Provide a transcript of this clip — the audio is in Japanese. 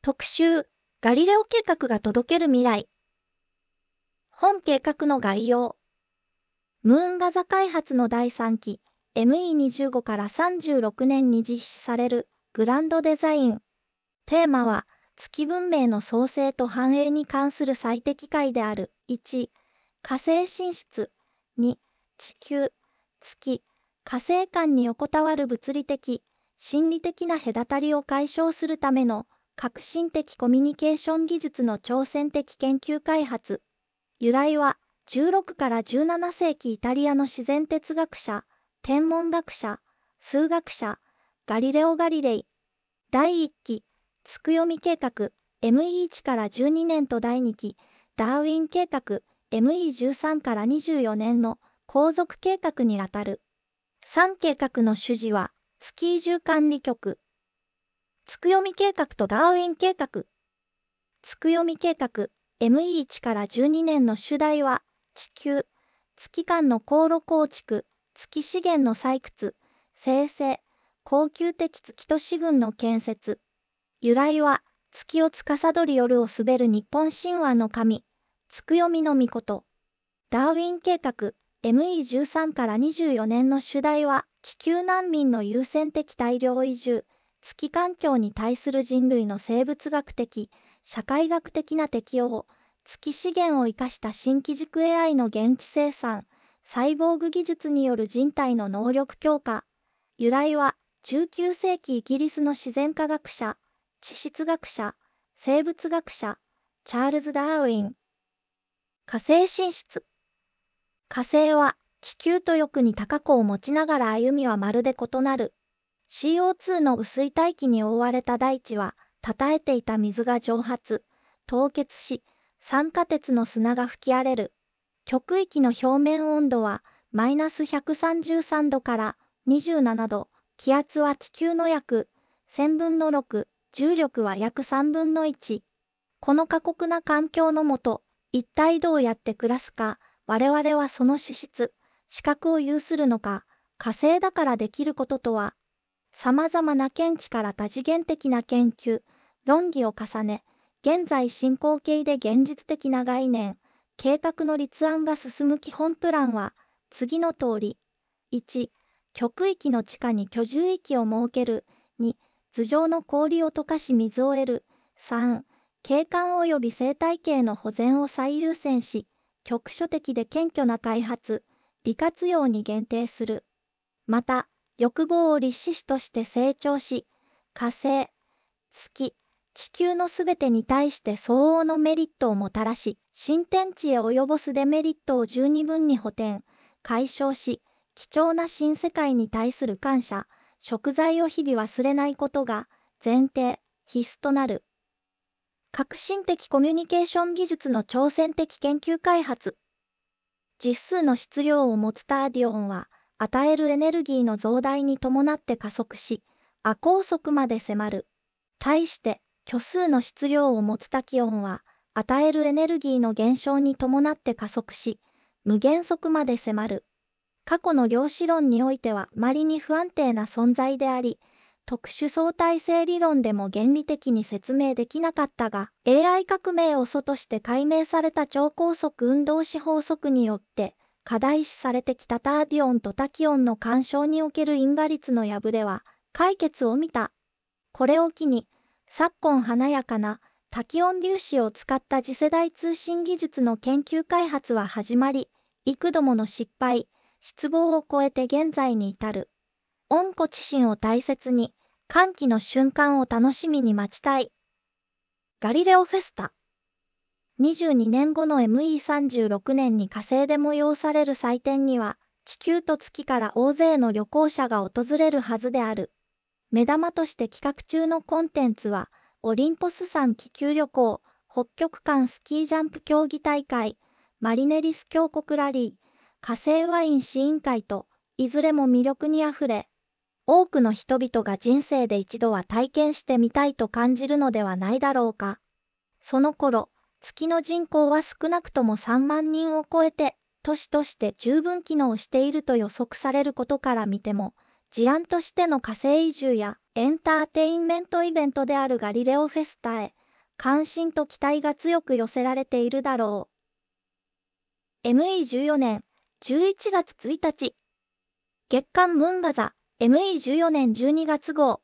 特集、ガリレオ計画が届ける未来。本計画の概要。ムーンガザ開発の第3期、ME25 から36年に実施されるグランドデザイン。テーマは、月文明の創生と繁栄に関する最適解である。1、火星進出。2、地球、月、火星間に横たわる物理的、心理的な隔たりを解消するための革新的コミュニケーション技術の挑戦的研究開発。由来は、16から17世紀イタリアの自然哲学者、天文学者、数学者、ガリレオ・ガリレイ。第1期、つくよみ計画、ME1 から12年と第2期、ダーウィン計画、ME13 から24年の皇族計画にあたる。3計画の主事は、スキー住管理局。つくよみ計画とダーウィン計画。つくよみ計画 ME1 から12年の主題は、地球、月間の航路構築、月資源の採掘、生成、恒久的月都市群の建設。由来は、月を司り夜を滑る日本神話の神、つくよみのみこと。ダーウィン計画 ME13 から24年の主題は、地球難民の優先的大量移住、月環境に対する人類の生物学的、社会学的な適応、月資源を生かした新機軸 AI の現地生産、サイボーグ技術による人体の能力強化。由来は、19世紀イギリスの自然科学者、地質学者、生物学者、チャールズ・ダーウィン。火星進出。火星は、地球とよ似に過去を持ちながら歩みはまるで異なる。CO2 の薄い大気に覆われた大地は、たえていた水が蒸発、凍結し、酸化鉄の砂が吹き荒れる。極域の表面温度は、マイナス133度から27度、気圧は地球の約1000分の6、重力は約3分の1。この過酷な環境のもと、一体どうやって暮らすか、我々はその資質、資格を有するのか、火星だからできることとは、様々な見地から多次元的な研究、論議を重ね、現在進行形で現実的な概念、計画の立案が進む基本プランは、次の通り。1、極域の地下に居住域を設ける。2、頭上の氷を溶かし水を得る。3、景観及び生態系の保全を最優先し、局所的で謙虚な開発、利活用に限定する。また、欲望を立志士として成長し、火星、月、地球のすべてに対して相応のメリットをもたらし、新天地へ及ぼすデメリットを十二分に補填、解消し、貴重な新世界に対する感謝、食材を日々忘れないことが前提、必須となる。革新的コミュニケーション技術の挑戦的研究開発。実数の質量を持つターディオンは、与えるエネルギーの増大に伴って加速し、亜光速まで迫る。対して、虚数の質量を持つ滝音は、与えるエネルギーの減少に伴って加速し、無限速まで迫る。過去の量子論においてはまりに不安定な存在であり、特殊相対性理論でも原理的に説明できなかったが、AI 革命を祖として解明された超高速運動子法則によって、課題視されてきたターディオンとタキオンの干渉における因果率の破れは解決を見た。これを機に、昨今華やかなタキオン粒子を使った次世代通信技術の研究開発は始まり、幾度もの失敗、失望を超えて現在に至る。恩子自身を大切に、歓喜の瞬間を楽しみに待ちたい。ガリレオフェスタ22年後の ME36 年に火星で催される祭典には、地球と月から大勢の旅行者が訪れるはずである。目玉として企画中のコンテンツは、オリンポス山気球旅行、北極間スキージャンプ競技大会、マリネリス峡谷ラリー、火星ワイン試飲会と、いずれも魅力にあふれ、多くの人々が人生で一度は体験してみたいと感じるのではないだろうか。その頃、月の人口は少なくとも3万人を超えて、都市として十分機能していると予測されることから見ても、事案としての火星移住やエンターテインメントイベントであるガリレオフェスタへ、関心と期待が強く寄せられているだろう。ME14 年11月1日、月刊ムンバザ ME14 年12月号。